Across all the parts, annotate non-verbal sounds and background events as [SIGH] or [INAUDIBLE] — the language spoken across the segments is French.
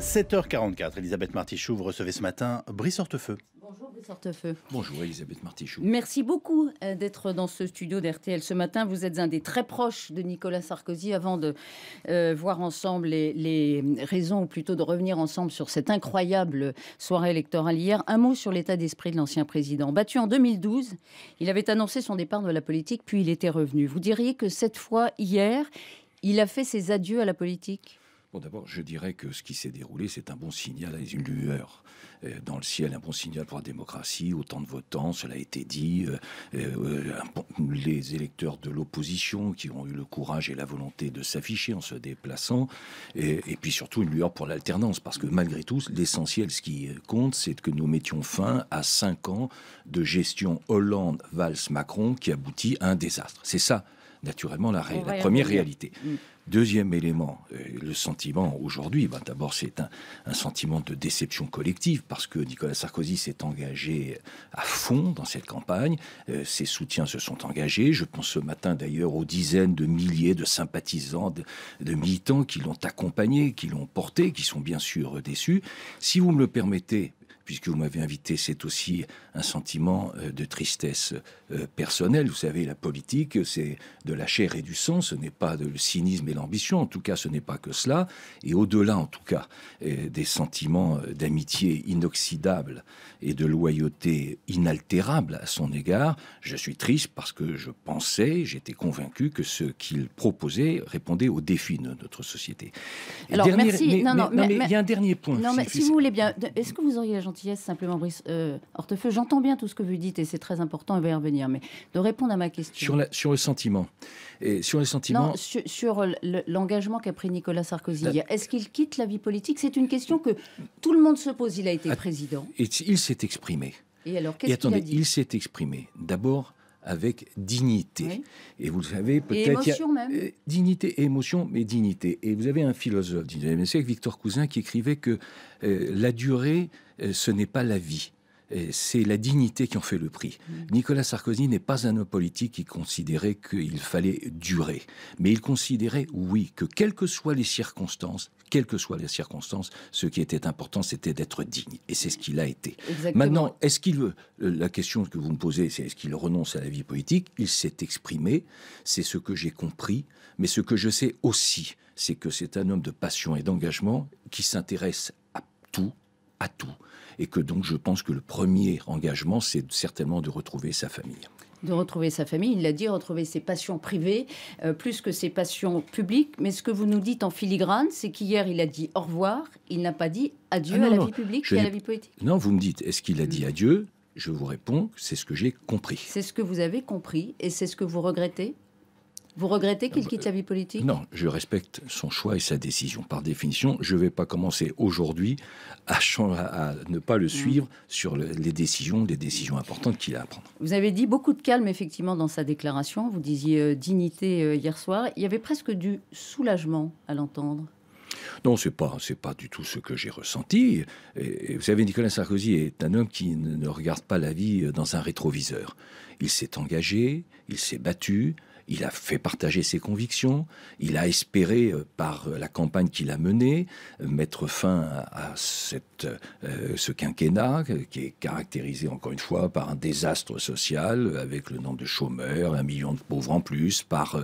7h44, Elisabeth Martichoux, vous recevez ce matin Brice Hortefeux. Bonjour Brice Hortefeux. Bonjour Elisabeth Martichoux. Merci beaucoup euh, d'être dans ce studio d'RTL ce matin. Vous êtes un des très proches de Nicolas Sarkozy. Avant de euh, voir ensemble les, les, raisons, ou plutôt de revenir ensemble sur cette incroyable soirée électorale hier, un mot sur l'état d'esprit de l'ancien président. Battu en 2012, il avait annoncé son départ de la politique, puis il était revenu. Vous diriez que cette fois, hier, il a fait ses adieux à la politique Bon, d'abord, je dirais que ce qui s'est déroulé, c'est un bon signal, une lueur euh, dans le ciel, un bon signal pour la démocratie, autant de votants, cela a été dit, euh, euh, les électeurs de l'opposition qui ont eu le courage et la volonté de s'afficher en se déplaçant, et, et, puis surtout une lueur pour l'alternance, parce que malgré tout, l'essentiel, ce qui compte, c'est que nous mettions fin à cinq ans de gestion Hollande-Valls-Macron qui aboutit à un désastre. C'est ça naturellement la, première réalité. Mm. Deuxième élément, euh, le sentiment aujourd'hui, ben, d'abord c'est un, sentiment de déception collective parce que Nicolas Sarkozy s'est engagé à fond dans cette campagne, euh, ses soutiens se sont engagés, je pense ce matin d'ailleurs aux dizaines de milliers de sympathisants, de militants qui l'ont accompagné, qui l'ont porté, qui sont bien sûr déçus. Si vous me le permettez, puisque vous m'avez invité, c'est aussi un sentiment euh, de tristesse euh, personnelle. Vous savez, la politique, c'est de la chair et du sang, ce n'est pas de le cynisme et l'ambition, en tout cas, ce n'est pas que cela. Et au-delà, en tout cas, euh, des sentiments d'amitié inoxydable et de loyauté inaltérable à son égard, je suis triste parce que je pensais, j'étais convaincu que ce qu'il proposait répondait aux défis de notre société. Alors, merci. il y a un dernier point. Non, mais, si vous voulez bien, est-ce que vous auriez la gentillesse gentillesse simplement, Brice euh, Hortefeux. J'entends bien tout ce que vous dites et c'est très important, il va y revenir. Mais de répondre à ma question. Sur, la, sur le sentiment. Et sur le sentiment. Non, sur, l'engagement qu'a pris Nicolas Sarkozy. Est-ce qu'il quitte la vie politique C'est une question que tout le monde se pose. Il a été président. Et il s'est exprimé. Et alors, qu'est-ce qu'il a dit Il s'est exprimé. D'abord, avec dignité. Et vous le savez, peut-être. Émotion euh, Dignité, émotion, mais dignité. Et vous avez un philosophe du 19e siècle, Victor Cousin, qui écrivait que euh, la durée, euh, ce n'est pas la vie c'est la dignité qui en fait le prix. Mmh. Nicolas Sarkozy n'est pas un homme politique qui considérait qu'il fallait durer, mais il considérait, oui, que quelles que soient les circonstances, quelles que soient les circonstances, ce qui était important, c'était d'être digne. Et c'est ce qu'il a été. Maintenant, est-ce qu'il veut euh, La question que vous me posez, c'est est-ce qu'il renonce à la vie politique Il s'est exprimé. C'est ce que j'ai compris. Mais ce que je sais aussi, c'est que c'est un homme de passion et d'engagement qui s'intéresse à tout. Et que donc je pense que le premier engagement, c'est certainement de retrouver sa famille de retrouver sa famille, il l'a dit, retrouver ses passions privées, euh, plus que ses passions publiques. Mais ce que vous nous dites en filigrane, c'est qu'hier, il a dit au revoir, il n'a pas dit adieu ah à la vie publique et à la vie politique. Non, vous me dites, est-ce qu'il a mm. dit adieu Je vous réponds, c'est ce que j'ai compris. C'est ce que vous avez compris et c'est ce que vous regrettez vous regrettez qu'il euh, quitte la vie politique Non, je respecte son choix et sa décision. Par définition, je ne vais pas commencer aujourd'hui à, ne pas le mm. suivre sur les décisions, les décisions importantes qu'il a à prendre. Vous avez dit beaucoup de calme, effectivement, dans sa déclaration. Vous disiez euh, dignité euh, hier soir. Il y avait presque du soulagement à l'entendre. Non, c'est pas, c'est pas du tout ce que j'ai ressenti. vous savez, Nicolas Sarkozy est un homme qui ne regarde pas la vie dans un rétroviseur. Il s'est engagé, il s'est battu, il a fait partager ses convictions, il a espéré, euh, par la campagne qu'il a menée, mettre fin à, cette, euh, ce quinquennat euh, qui est caractérisé encore une fois par un désastre social, avec le nombre de chômeurs, un million de pauvres en plus, par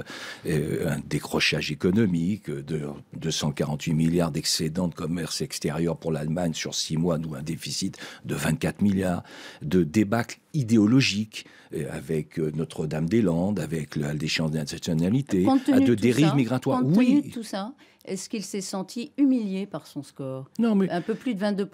un décrochage économique, de 248 milliards d'excédents de commerce extérieur pour l'Allemagne sur six mois, nous un déficit de 24 milliards, de débâcle idéologique, euh, avec euh, Notre-Dame-des-Landes, avec la déchéance des à de dérives migratoires. oui. tout ça, est-ce qu'il s'est senti humilié par son score Non, mais un peu plus de 22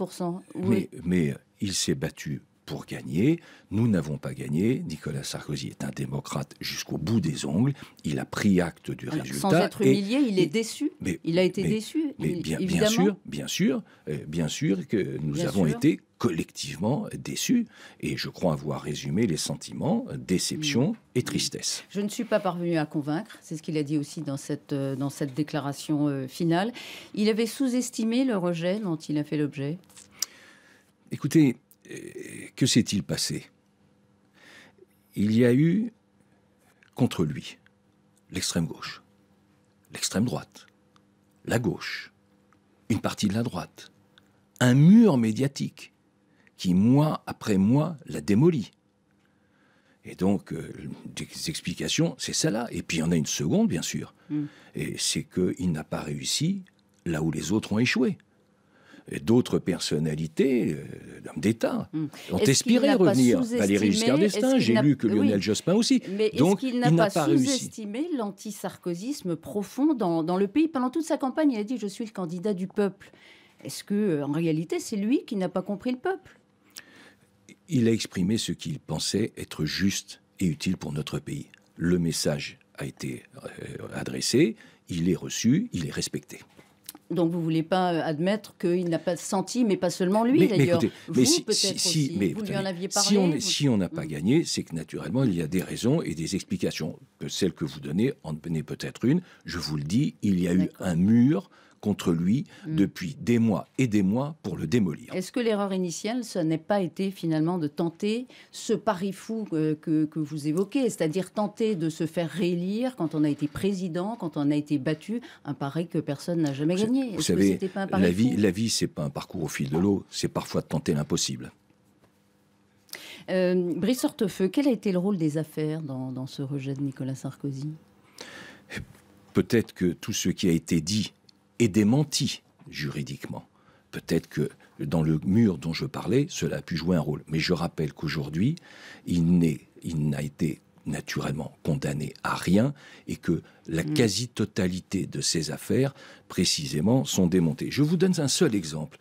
oui. mais euh, il s'est battu pour gagner. Nous n'avons pas gagné. Nicolas Sarkozy est un démocrate jusqu'au bout des ongles. Il a pris acte du résultat. Sans être humilié, il est déçu. Mais, il a été déçu. Mais bien, sûr, bien sûr, euh, bien sûr que nous avons été collectivement déçus. Et je crois avoir résumé les sentiments déception mm. et tristesse. Je ne suis pas parvenu à convaincre, c'est ce qu'il a dit aussi dans cette, euh, dans cette déclaration euh, finale. Il avait sous-estimé le rejet dont il a fait l'objet Écoutez, que s'est-il passé Il y a eu contre lui l'extrême gauche, l'extrême droite, la gauche, une partie de la droite, un mur médiatique qui, mois après mois, la démoli. Et donc, euh, des explications, c'est celle-là. Et puis, il y en a une seconde, bien sûr. Mm. Et c'est qu'il n'a pas réussi là où les autres ont échoué d'autres personnalités, euh, d'État, hmm. ont ont espéré revenir. Valérie Giscard d'Estaing, j'ai lu que Lionel Jospin aussi. Mais Donc, il n'a pas, sous-estimé l'anti-sarkozisme profond dans, dans le pays Pendant toute sa campagne, il a dit Je suis le candidat du peuple. Est-ce que, euh, en réalité, c'est lui qui n'a pas compris le peuple Il a exprimé ce qu'il pensait être juste et utile pour notre pays. Le message a été euh, adressé, il est reçu, il est respecté. Donc vous ne voulez pas euh, admettre qu'il n'a pas senti, mais pas seulement lui d'ailleurs. Mais, si, si, on n'a pas hmm. gagné, c'est que naturellement il y a des raisons et des explications. Que celle que vous donnez en est peut-être une. Je vous le dis, il y a eu un mur contre lui mm. depuis des mois et des mois pour le démolir. Est-ce que l'erreur initiale, ce n'est pas été finalement de tenter ce pari fou euh, que, que, vous évoquez, c'est-à-dire tenter de se faire réélire quand on a été président, quand on a été battu, un pari que personne n'a jamais gagné Vous savez, la vie, la vie, c'est pas un parcours au fil de l'eau, c'est parfois de tenter l'impossible. Euh, Brice Hortefeux, quel a été le rôle des affaires dans ce rejet de Nicolas Sarkozy Peut-être que tout ce qui a été dit est démenti juridiquement. Peut-être que dans le mur dont je parlais, cela a pu jouer un rôle. Mais je rappelle qu'aujourd'hui, il n'a été naturellement condamné à rien et que la mm. quasi-totalité de ses affaires, précisément, sont démontées. Je vous donne un seul exemple.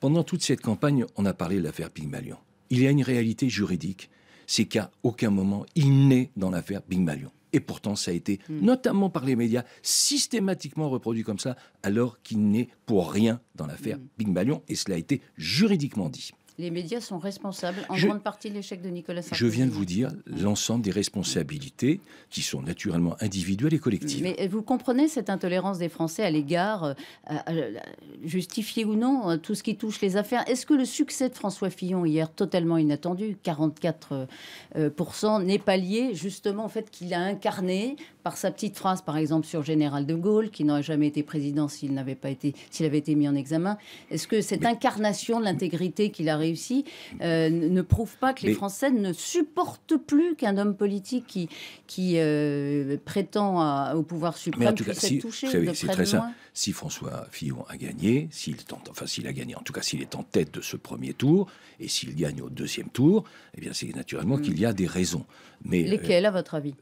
Pendant toute cette campagne, on a parlé de l'affaire Pygmalion. Il y a une réalité juridique, c'est qu'à aucun moment il n'est dans l'affaire Pygmalion. Et pourtant, ça a été, hmm. notamment par les médias, systématiquement reproduit comme ça, alors qu'il n'est pour rien dans l'affaire hmm. Big Ballion et cela a été juridiquement dit. Les médias sont responsables en grande partie de l'échec de Nicolas Sarkozy. Je viens de vous dire l'ensemble des responsabilités qui sont naturellement individuelles et collectives. Mais euh, vous comprenez cette intolérance des Français à l'égard, euh, justifiée ou non, euh, tout ce qui touche les affaires. Est-ce que le succès de François Fillon hier, totalement inattendu, 44% n'est pas lié justement au fait qu'il a incarné par sa petite phrase, par exemple, sur Général de Gaulle, qui n'aurait jamais été président s'il n'avait pas été, s'il avait été mis en examen. Est-ce que cette incarnation de l'intégrité qu'il a réussi euh, ne prouve pas que les Français ne supportent plus qu'un homme politique qui, qui euh, prétend au pouvoir suprême mais en C'est très simple. Si François Fillon a gagné, s'il enfin s'il a gagné, en tout cas s'il est en tête de ce premier tour et s'il gagne au deuxième tour, eh bien c'est naturellement mm. qu'il y a des raisons. Mais euh, lesquelles, à votre avis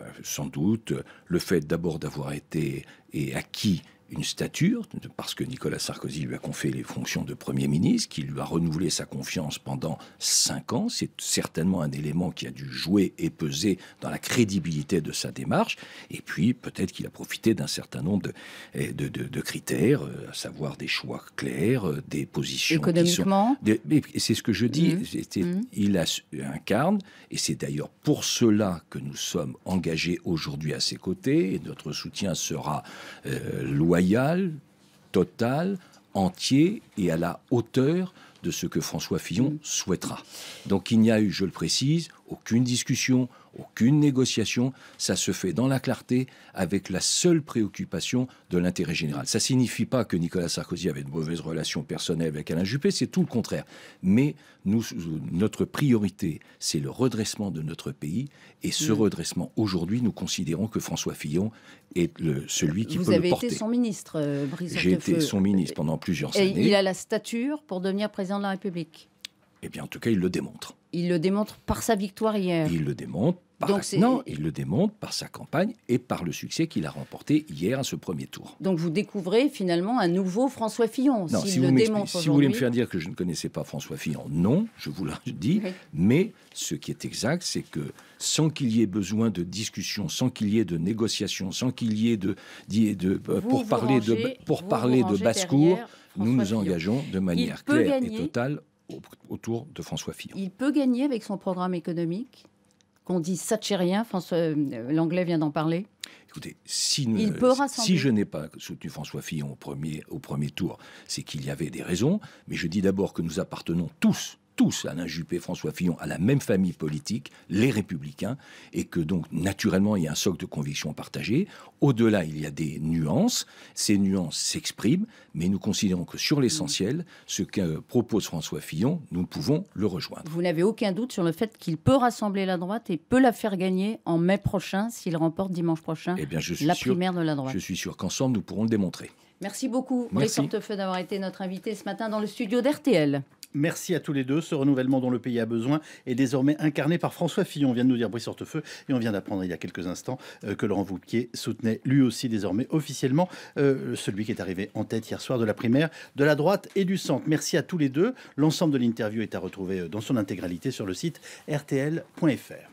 euh, sans doute le fait d'abord d'avoir été et acquis une stature, parce que Nicolas Sarkozy lui a confié les fonctions de Premier ministre, qu'il lui a renouvelé sa confiance pendant cinq ans. C'est certainement un élément qui a dû jouer et peser dans la crédibilité de sa démarche. Et puis, peut-être qu'il a profité d'un certain nombre de, eh, de, critères, euh, à savoir des choix clairs, euh, des positions... Économiquement C'est ce que je dis. Mmh. Mmh. Il incarne, et c'est d'ailleurs pour cela que nous sommes engagés aujourd'hui à ses côtés, et notre soutien sera euh, loin loyal, total, entier et à la hauteur de ce que François Fillon souhaitera. Donc il n'y a eu, je le précise, aucune discussion, aucune négociation, ça se fait dans la clarté, avec la seule préoccupation de l'intérêt général. Ça signifie pas que Nicolas Sarkozy avait de mauvaises relations personnelles avec Alain Juppé, c'est tout le contraire. Mais nous, notre priorité, c'est le redressement de notre pays, et ce mm. redressement, aujourd'hui, nous considérons que François Fillon est le, celui qui Vous peut le porter. Vous avez été son ministre, euh, Brice J'ai été son ministre pendant plusieurs et Il a la stature pour devenir président de la République. Eh bien, en tout cas, il le démontre. Il le démontre par sa victoire hier. Il le démontre par il le démontre par sa campagne et par le succès qu'il a remporté hier à ce premier tour. Donc vous découvrez finalement un nouveau François Fillon. si, vous voulez me faire dire que je ne connaissais pas François Fillon, non, je vous le [LAUGHS] dis. Mais ce qui est exact, c'est que sans qu'il y ait besoin de discussion, sans qu'il y ait de négociation, sans qu'il y ait de, euh, pour parler de pour parler de basse-cour, nous nous engageons de manière claire et totale autour de François Fillon. Il peut gagner avec son programme économique qu'on dit satchérien. François, euh, l'anglais vient d'en parler. Écoutez, si, je n'ai pas soutenu François Fillon au premier tour, c'est qu'il y avait des raisons. Mais je dis d'abord que nous appartenons tous tous, Alain Juppé, François Fillon, à la même famille politique, les républicains, et que donc naturellement il y a un socle de conviction partagées. Au-delà, il y a des nuances, ces nuances s'expriment, mais nous considérons que sur l'essentiel, ce que propose François Fillon, nous pouvons le rejoindre. Vous n'avez aucun doute sur le fait qu'il peut rassembler la droite et peut la faire gagner en mai prochain s'il remporte dimanche prochain eh la primaire de la droite. Je suis sûr qu'ensemble, nous pourrons le démontrer. Merci beaucoup, Brice Tefeu d'avoir été notre invité ce matin dans le studio d'RTL. Merci à tous les deux. Ce renouvellement dont le pays a besoin est désormais incarné par François Fillon. On vient de nous dire Brice Hortefeux et on vient d'apprendre il y a quelques instants euh, que Laurent Vauquier soutenait lui aussi désormais officiellement euh, celui qui est arrivé en tête hier soir de la primaire de la droite et du centre. Merci à tous les deux. L'ensemble de l'interview est à retrouver euh, dans son intégralité sur le site rtl.fr.